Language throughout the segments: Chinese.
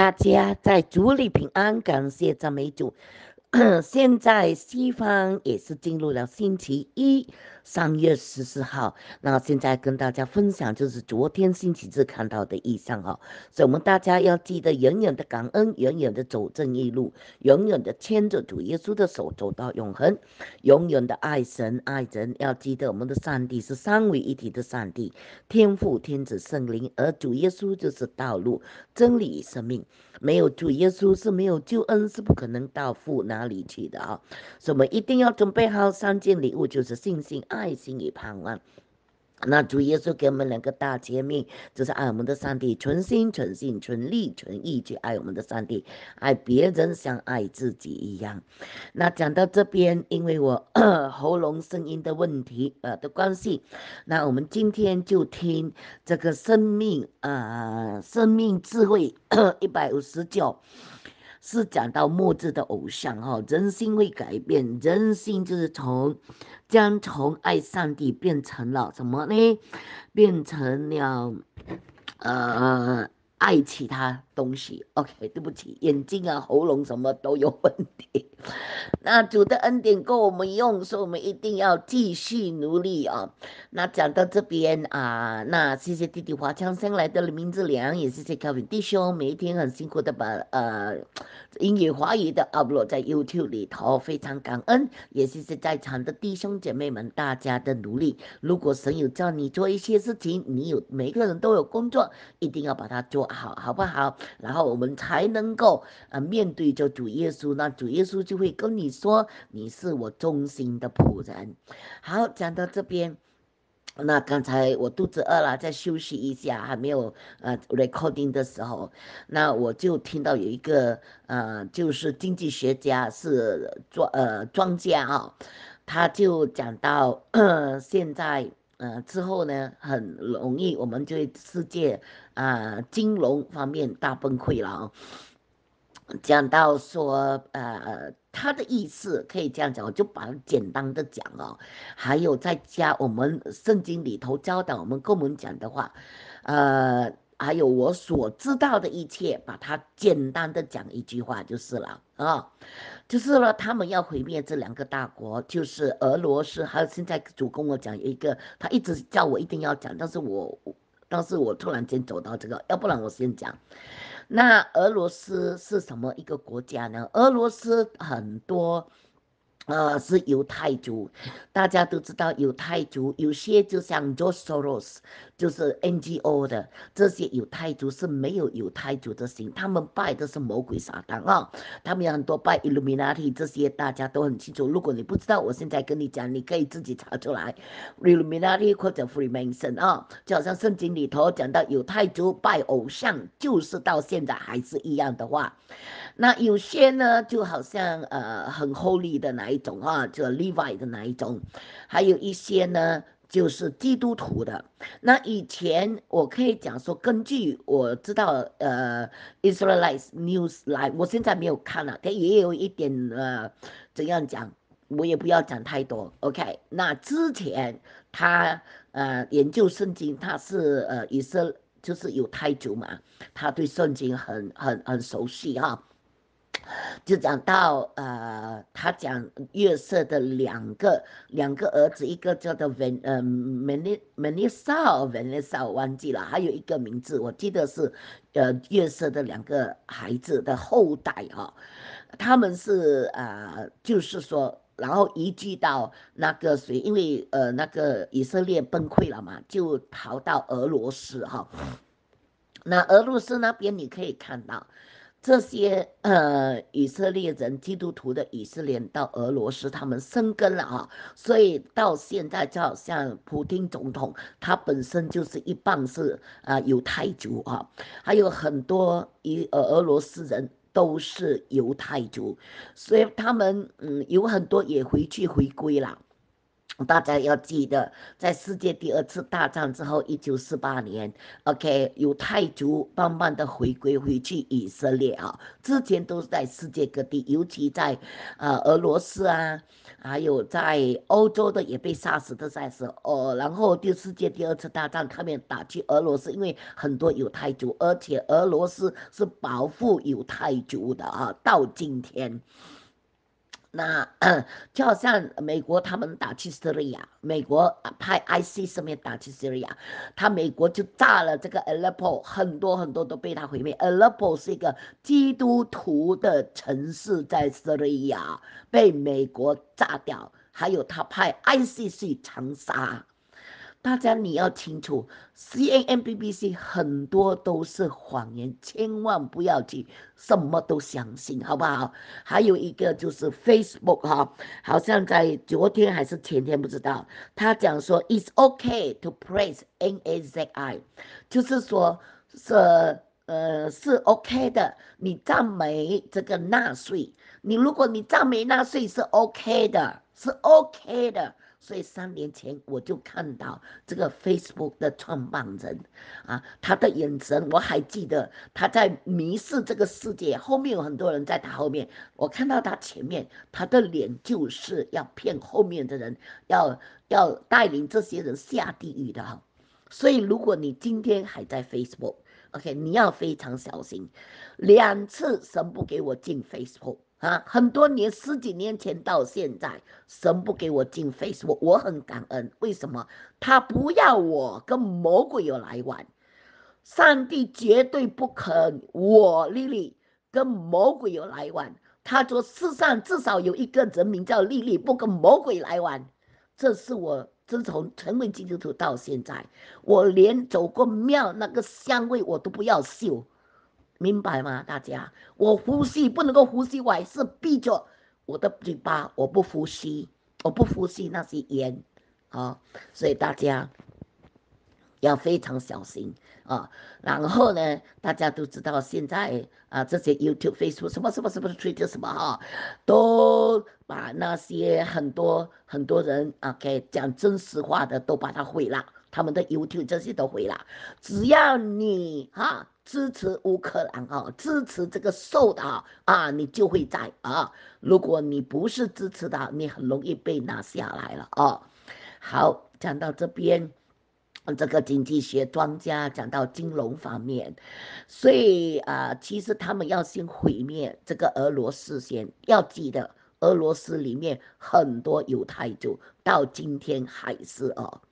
大家在主里平安，感谢赞美主。现在西方也是进入了星期一，三月十四号。那现在跟大家分享，就是昨天星期日看到的意象哦，所以我们大家要记得，永远的感恩，永远的走正义路，永远的牵着主耶稣的手走到永恒，永远的爱神爱人。要记得我们的上帝是三位一体的上帝，天父、天子、圣灵，而主耶稣就是道路、真理、生命。没有主耶稣是没有救恩，是不可能到父那里去的啊！我们一定要准备好三件礼物，就是信心、爱心与盼望。那主耶稣给我们两个大揭秘，就是爱我们的上帝，存心存信存力存意去爱我们的上帝，爱别人像爱自己一样。那讲到这边，因为我 喉咙声音的问题呃的关系，那我们今天就听这个生命啊，生命智慧 一百五十九。是讲到末日的偶像哈，人心会改变，人心就是从将从爱上帝变成了什么呢？变成了，呃。爱其他东西，OK，对不起，眼睛啊、喉咙什么都有问题。那主的恩典够我们用，所以我们一定要继续努力啊。那讲到这边啊，那谢谢弟弟华强生来的名字良，也谢谢各位弟兄每一天很辛苦的把呃英语华语的 upload 在 YouTube 里头，非常感恩。也谢谢在场的弟兄姐妹们，大家的努力。如果神有叫你做一些事情，你有每个人都有工作，一定要把它做。好好不好，然后我们才能够呃面对着主耶稣，那主耶稣就会跟你说，你是我忠心的仆人。好，讲到这边，那刚才我肚子饿了，再休息一下，还没有呃 recording 的时候，那我就听到有一个呃就是经济学家是庄呃庄家啊，他就讲到 现在。呃，之后呢，很容易我们就世界啊金融方面大崩溃了哦。讲到说，呃，他的意思可以这样讲，我就把简单的讲哦。还有在家我们圣经里头教导我们跟我们讲的话，呃，还有我所知道的一切，把它简单的讲一句话就是了啊。就是说他们要毁灭这两个大国，就是俄罗斯。还有现在主跟我讲一个，他一直叫我一定要讲，但是我，但是我突然间走到这个，要不然我先讲。那俄罗斯是什么一个国家呢？俄罗斯很多。呃，是犹太族，大家都知道犹太族有些就像 j 做 Soros，就是 NGO 的这些犹太族是没有犹太族的心，他们拜的是魔鬼撒旦啊，他们有很多拜 Illuminati 这些大家都很清楚，如果你不知道，我现在跟你讲，你可以自己查出来 Illuminati 或者 Freemason 啊，就好像圣经里头讲到犹太族拜偶像，就是到现在还是一样的话。那有些呢，就好像呃很厚利的那一种啊，就例外的那一种，还有一些呢就是基督徒的。那以前我可以讲说，根据我知道呃 Israelite news 来，我现在没有看了，但也有一点呃怎样讲，我也不要讲太多。OK，那之前他呃研究圣经，他是呃也是就是犹太族嘛，他对圣经很很很熟悉哈。就讲到呃，他讲月色的两个两个儿子，一个叫做文呃 e l i m e l i s m e i s 忘记了，还有一个名字，我记得是呃，月色的两个孩子的后代哈，他们是啊，就是说，然后移居到那个谁，因为呃，那个以色列崩溃了嘛，就逃到俄罗斯哈，那俄罗斯那边你可以看到。这些呃，以色列人、基督徒的以色列人到俄罗斯，他们生根了啊，所以到现在就好像普京总统，他本身就是一半是啊犹太族啊，还有很多一俄罗斯人都是犹太族，所以他们嗯有很多也回去回归了。大家要记得，在世界第二次大战之后，一九四八年，OK，犹太族慢慢的回归回去以色列啊。之前都是在世界各地，尤其在，呃，俄罗斯啊，还有在欧洲的也被杀死的时是哦。然后第世界第二次大战，他们打去俄罗斯，因为很多犹太族，而且俄罗斯是保护犹太族的啊，到今天。那 就好像美国他们打去叙利亚，美国派 IC 上面打去叙利亚，他美国就炸了这个 Aleppo，很多很多都被他毁灭。Aleppo 是一个基督徒的城市，在叙利亚被美国炸掉，还有他派 IC 去长沙。大家你要清楚，CNN、BBC 很多都是谎言，千万不要去什么都相信，好不好？还有一个就是 Facebook 哈，好像在昨天还是前天不知道，他讲说 It's OK to praise Nazi，就是说，是呃是 OK 的，你赞美这个纳税，你如果你赞美纳税是 OK 的，是 OK 的。所以三年前我就看到这个 Facebook 的创办人，啊，他的眼神我还记得他在迷失这个世界，后面有很多人在他后面，我看到他前面，他的脸就是要骗后面的人，要要带领这些人下地狱的哈。所以如果你今天还在 Facebook，OK，你要非常小心，两次神不给我进 Facebook。啊，很多年，十几年前到现在，神不给我经费，我我很感恩。为什么？他不要我跟魔鬼有来往，上帝绝对不肯我丽丽跟魔鬼有来往。他说，世上至少有一个人名叫丽丽，不跟魔鬼来往。这是我自从成为基督徒到现在，我连走过庙那个香味我都不要嗅。明白吗，大家？我呼吸不能够呼吸，我还是闭着我的嘴巴，我不呼吸，我不呼吸那些烟，啊，所以大家要非常小心啊。然后呢，大家都知道现在啊，这些 YouTube、Facebook 什么什么什么的推着什么哈，都把那些很多很多人啊，给讲真实话的都把它毁了。他们的 YouTube 这些都会啦。只要你哈支持乌克兰啊，支持这个瘦的啊啊，你就会在啊。如果你不是支持的，你很容易被拿下来了啊。好，讲到这边，这个经济学专家讲到金融方面，所以啊，其实他们要先毁灭这个俄罗斯，先要记得俄罗斯里面很多犹太族到今天还是啊。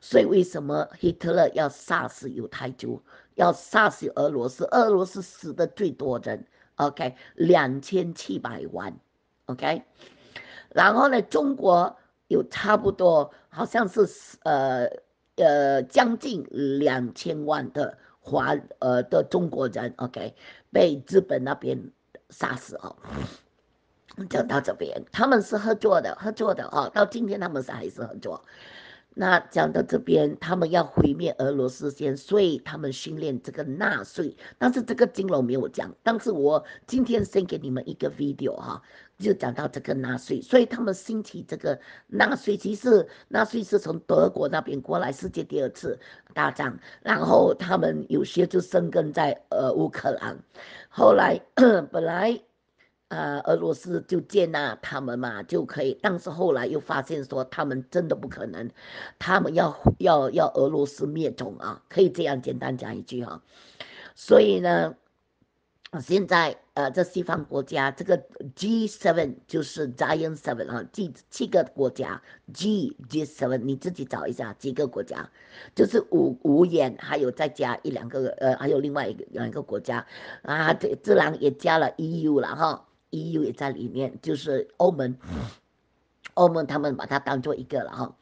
所以为什么希特勒要杀死犹太族？要杀死俄罗斯？俄罗斯死的最多人，OK，两千七百万，OK。然后呢，中国有差不多好像是呃呃将近两千万的华呃的中国人，OK，被日本那边杀死哦。讲到这边，他们是合作的，合作的哦。到今天他们是还是合作。那讲到这边，他们要毁灭俄罗斯，先所以他们训练这个纳粹，但是这个金融没有讲。但是我今天先给你们一个 video 哈，就讲到这个纳粹，所以他们兴起这个纳粹其实纳粹是从德国那边过来，世界第二次大战，然后他们有些就生根在呃乌克兰，后来 本来。呃，俄罗斯就接纳他们嘛，就可以。但是后来又发现说，他们真的不可能，他们要要要俄罗斯灭种啊！可以这样简单讲一句哈。所以呢，现在呃，这西方国家这个 G seven 就是 Giant seven 啊，七七个国家 G G seven 你自己找一下，几个国家？就是五五眼，还有再加一两个呃，还有另外一个两个国家啊，这自然也加了 EU 了哈。E U 也在里面，就是欧盟，欧盟他们把它当做一个了哈。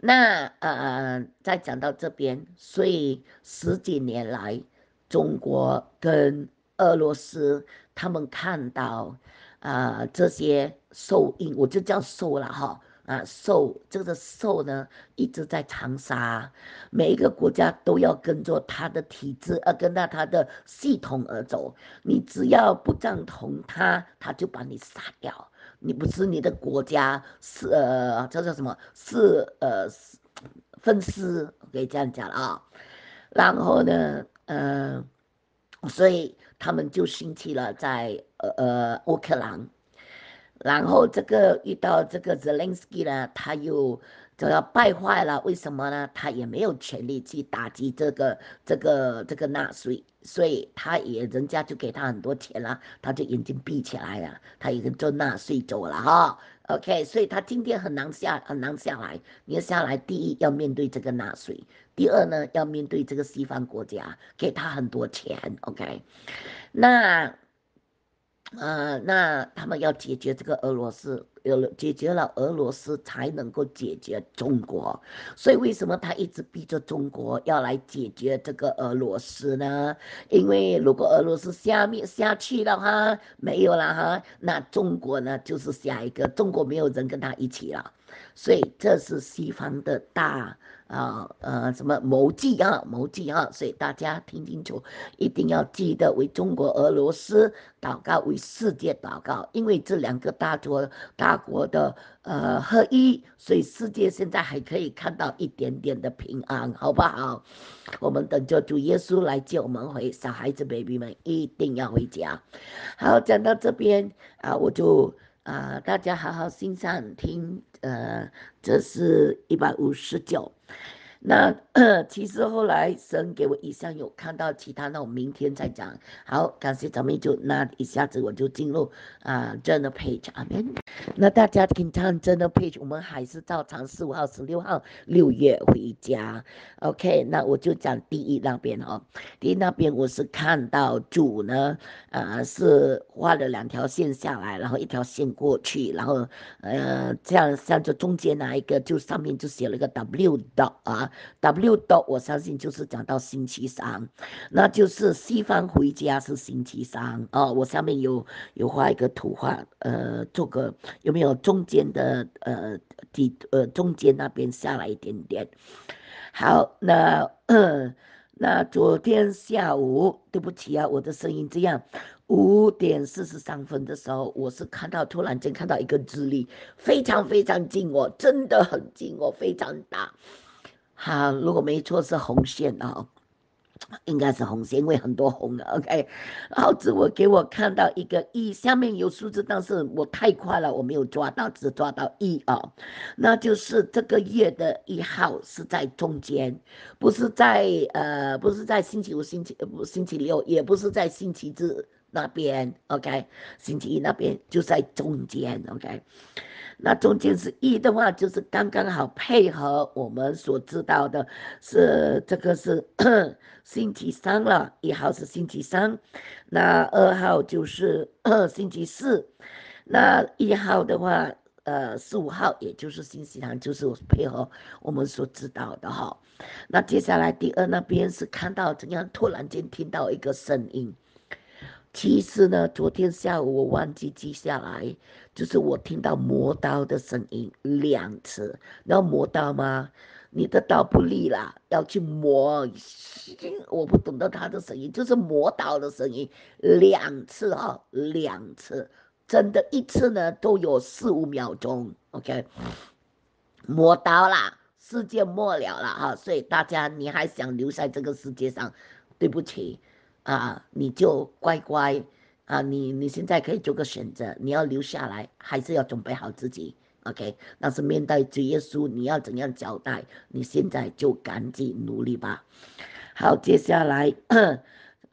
那呃，再讲到这边，所以十几年来，中国跟俄罗斯他们看到啊这些收益，我就这样说了哈。啊，受这个受呢，一直在长沙。每一个国家都要跟着他的体制而跟着他的系统而走。你只要不赞同他，他就把你杀掉。你不是你的国家是呃这叫什么？是呃分尸可以这样讲啊。然后呢，嗯，所以他们就兴起了在呃呃乌克兰。然后这个遇到这个泽林斯基呢，他又就要败坏了。为什么呢？他也没有权利去打击这个这个这个纳税，所以他也人家就给他很多钱了，他就眼睛闭起来了，他已经做纳税走了哈。OK，所以他今天很难下，很难下来。你要下来，第一要面对这个纳税，第二呢要面对这个西方国家给他很多钱。OK，那。嗯，那他们要解决这个俄罗斯，了解决了俄罗斯才能够解决中国，所以为什么他一直逼着中国要来解决这个俄罗斯呢？因为如果俄罗斯下面下去的话，没有了哈，那中国呢就是下一个，中国没有人跟他一起了，所以这是西方的大。啊呃，什么谋计啊，谋计啊！所以大家听清楚，一定要记得为中国、俄罗斯祷告，为世界祷告，因为这两个大国大国的呃合一，所以世界现在还可以看到一点点的平安，好不好？我们等着主耶稣来接我们回。小孩子、baby 们一定要回家。好，讲到这边啊，我就啊，大家好好欣赏听。呃，这是一百五十九。那 其实后来神给我以向有看到其他，那我明天再讲。好，感谢咱们就那一下子我就进入啊 j o 的 r n p a g e 那大家听常真的配置，我们还是照常十五号、十六号六月回家。OK，那我就讲第一那边哦。第一那边我是看到主呢，呃，是画了两条线下来，然后一条线过去，然后呃，这样这中间那一个就上面就写了一个 W 的啊，W 的，我相信就是讲到星期三，那就是西方回家是星期三哦。我下面有有画一个图画，呃，做个。有没有中间的呃底呃中间那边下来一点点？好，那那昨天下午，对不起啊，我的声音这样。五点四十三分的时候，我是看到突然间看到一个日历，非常非常近哦，真的很近哦，非常大。好，如果没错是红线哦。应该是红，因为很多红的。OK，然后子，我给我看到一个一，下面有数字，但是我太快了，我没有抓到，只抓到一哦。那就是这个月的一号是在中间，不是在呃，不是在星期五、星期不星期六，也不是在星期日。那边 OK，星期一那边就在中间 OK，那中间是一的话，就是刚刚好配合我们所知道的，是这个是 星期三了，一号是星期三，那二号就是 星期四，那一号的话，呃，四五号也就是星期三，就是配合我们所知道的哈。那接下来第二那边是看到怎样突然间听到一个声音。其实呢，昨天下午我忘记记下来，就是我听到磨刀的声音两次，然后磨刀吗？你的刀不利啦，要去磨。我不懂得他的声音，就是磨刀的声音两次哈，两次，真的一次呢都有四五秒钟。OK，磨刀啦，世界末了了哈，所以大家你还想留在这个世界上？对不起。啊，你就乖乖，啊，你你现在可以做个选择，你要留下来还是要准备好自己，OK？但是面对主耶书，你要怎样交代？你现在就赶紧努力吧。好，接下来。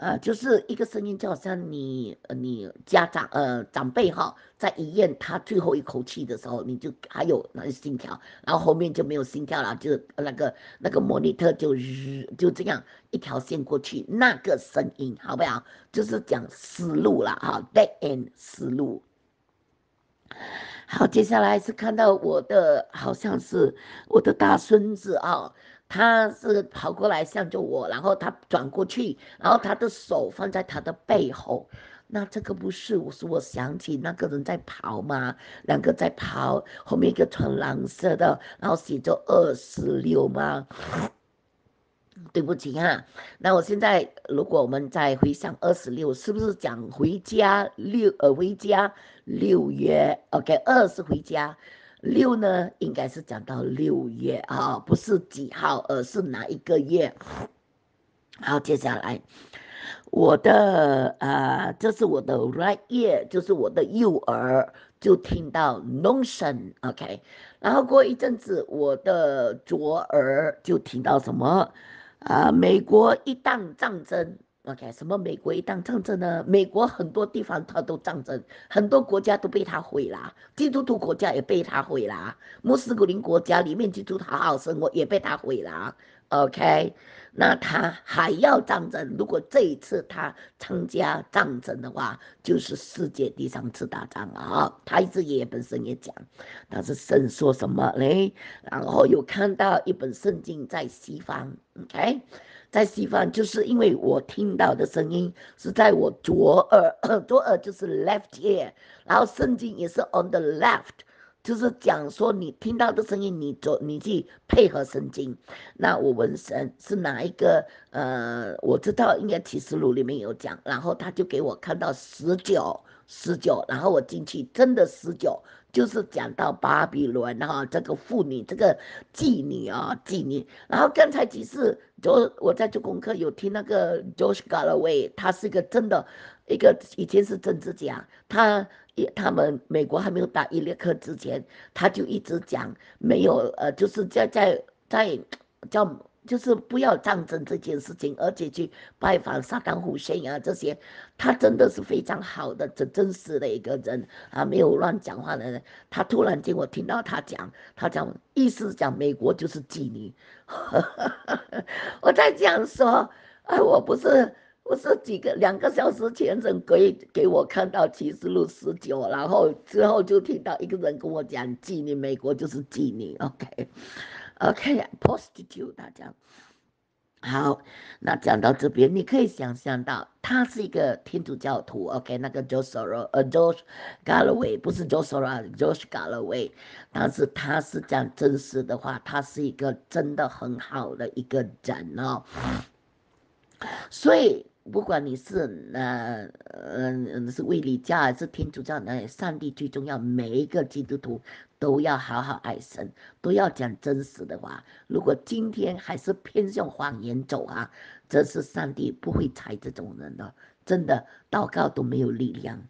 呃，就是一个声音，就好像你，呃，你家长，呃，长辈哈，在医院他最后一口气的时候，你就还有那些心跳，然后后面就没有心跳了，就那个那个莫尼特就日就这样一条线过去，那个声音好不好？就是讲思路了哈，dead end 思路。好，接下来是看到我的，好像是我的大孙子啊。他是跑过来向着我，然后他转过去，然后他的手放在他的背后。那这个不是，我是我想起那个人在跑嘛，两个在跑，后面一个穿蓝色的，然后写着二十六嘛。对不起哈，那我现在如果我们在回想二十六，是不是讲回家六呃回家六月？OK，二是回家。六呢，应该是讲到六月啊，不是几号，而是哪一个月。好，接下来我的呃，这是我的 right ear，就是我的右耳，就听到 notion，OK。然后过一阵子，我的左耳就听到什么，啊，美国一旦战争。OK，什么美国一旦战争呢？美国很多地方他都战争，很多国家都被他毁了，基督徒国家也被他毁了，穆斯林国家里面基督徒好好生活也被他毁了。OK，那他还要战争？如果这一次他参加战争的话，就是世界第三次大战啊！他自己本身也讲，他是神说什么嘞？然后有看到一本圣经在西方，OK。在西方，就是因为我听到的声音是在我左耳，左耳就是 left ear，然后圣经也是 on the left，就是讲说你听到的声音，你左，你去配合圣经。那我纹神是哪一个？呃，我知道应该启示录里面有讲，然后他就给我看到十九十九，然后我进去真的十九。就是讲到巴比伦哈，这个妇女，这个妓女啊，妓女。然后刚才其实就我在做功课，有听那个 g o r g Galway，他是一个真的，一个以前是政治家。他也他们美国还没有打伊拉克之前，他就一直讲没有呃，就是在在在叫。就是不要战争这件事情，而且去拜访撒旦胡仙啊这些，他真的是非常好的真真实的一个人啊，没有乱讲话的人。他突然间我听到他讲，他讲意思讲美国就是妓女，我在这样说，哎，我不是，我是几个两个小时前，人给给我看到启示录》十九，然后之后就听到一个人跟我讲妓女，美国就是妓女，OK。OK，prostitute，大家好。那讲到这边，你可以想象到，他是一个天主教徒。OK，那个 j o s e p 呃，Joseph Galway 不是 j o s e p h j o s h Galway，但是他是讲真实的话，他是一个真的很好的一个人哦。所以。不管你是呃嗯，是为你家还是天主教，哪，上帝最重要。每一个基督徒都要好好爱神，都要讲真实的话。如果今天还是偏向谎言走啊，这是上帝不会裁这种人的。真的祷告都没有力量。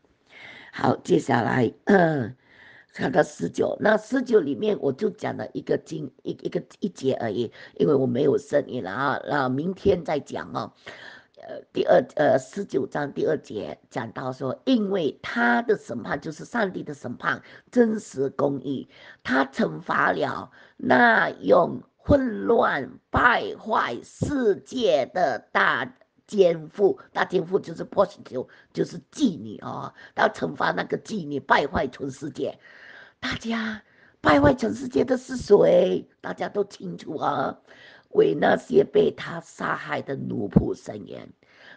好，接下来，嗯，看到十九，那十九里面我就讲了一个经一一个一节而已，因为我没有声音了啊，那明天再讲哦。呃，第二呃，十九章第二节讲到说，因为他的审判就是上帝的审判，真实公义，他惩罚了那用混乱败坏世界的大奸妇，大奸妇就是波西丘，就是妓女啊，他惩罚那个妓女败坏全世界，大家败坏全世界的是谁？大家都清楚啊。为那些被他杀害的奴仆伸冤。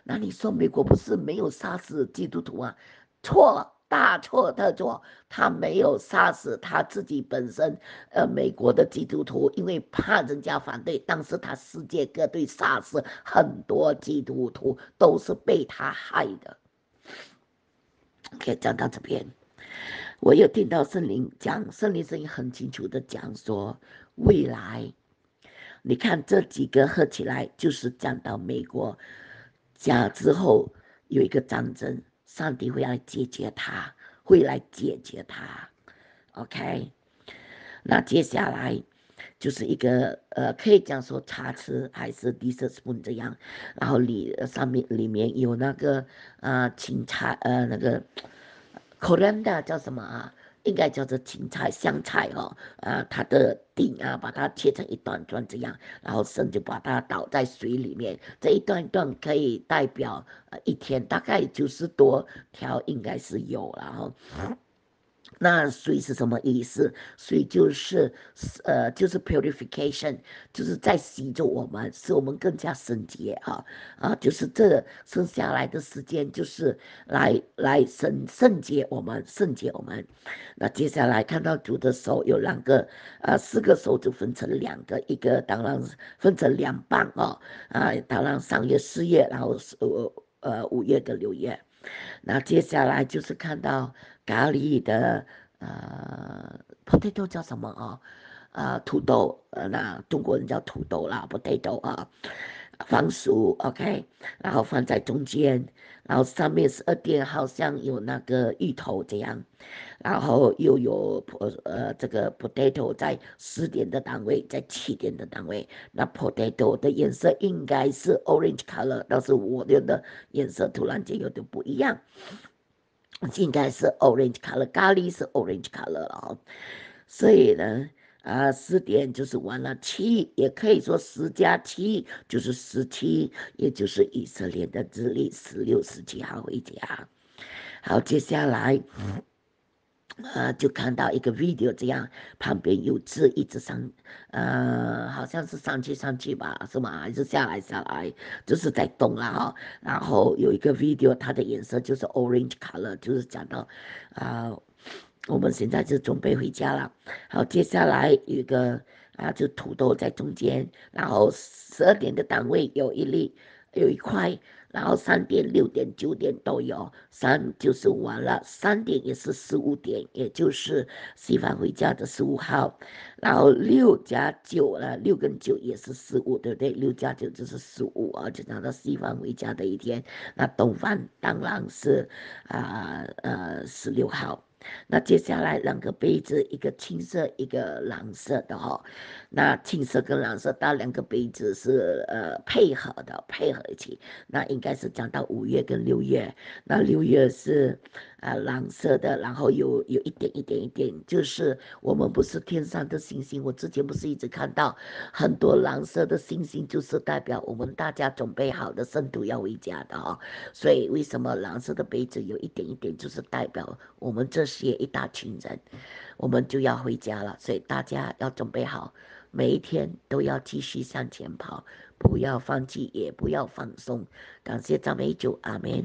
那你说美国不是没有杀死基督徒啊？错了，大错特错，他没有杀死他自己本身，呃，美国的基督徒，因为怕人家反对，但是他世界各地杀死很多基督徒，都是被他害的。可以讲到这边，我又听到圣灵讲，圣灵声音很清楚的讲说未来。你看这几个合起来就是讲到美国，甲之后有一个战争，上帝会来解决它，会来解决它。OK，那接下来就是一个呃，可以讲说茶匙还是 d i s s p o n 这样，然后里上面里面有那个呃请茶呃那个 c o r a n d 叫什么啊？应该叫做芹菜、香菜哦，啊，它的顶啊，把它切成一段段这样，然后生就把它倒在水里面，这一段一段可以代表呃一天，大概九十多条应该是有然后。那水是什么意思？水就是呃，就是 purification，就是在洗着我们，使我们更加圣洁啊啊！就是这剩下来的时间，就是来来圣圣洁我们，圣洁我们。那接下来看到主的手有两个，呃，四个手就分成两个，一个当然分成两半啊啊，当然三月、四月，然后是呃呃五月跟六月。那接下来就是看到。咖喱的呃，potato 叫什么啊？呃，土豆，那中国人叫土豆啦，potato 啊，番薯 o k 然后放在中间，然后上面十二点好像有那个芋头这样，然后又有呃这个 potato 在十点的单位，在七点的单位，那 potato 的颜色应该是 orange color，但是我觉得颜色突然间有点不一样。应该是 orange color，咖喱是 orange color 哦。所以呢，啊，十点就是完了，七也可以说十加七就是十七，也就是以色列的日历十六、十七号回家。好，接下来。呃，就看到一个 video，这样旁边有字一直上，呃，好像是上去上去吧，是吗？还是下来下来？就是在动了哈。然后有一个 video，它的颜色就是 orange color，就是讲到，啊，我们现在就准备回家了。好，接下来有一个啊，就土豆在中间，然后十二点的档位有一粒，有一块。然后三点、六点、九点都有三，就是完了。三点也是十五点，也就是西方回家的十五号。然后六加九了，六跟九也是十五，对不对？六加九就是十五，而且拿到西方回家的一天，那东方当然是，啊呃十六号。那接下来两个杯子，一个青色，一个蓝色的哈。那青色跟蓝色那两个杯子是呃配合的，配合一起。那应该是讲到五月跟六月，那六月是。啊，蓝色的，然后有有一点一点一点，就是我们不是天上的星星，我之前不是一直看到很多蓝色的星星，就是代表我们大家准备好的圣徒要回家的哦。所以为什么蓝色的杯子有一点一点，就是代表我们这些一大群人，我们就要回家了。所以大家要准备好，每一天都要继续向前跑，不要放弃，也不要放松。感谢赞美主，阿门。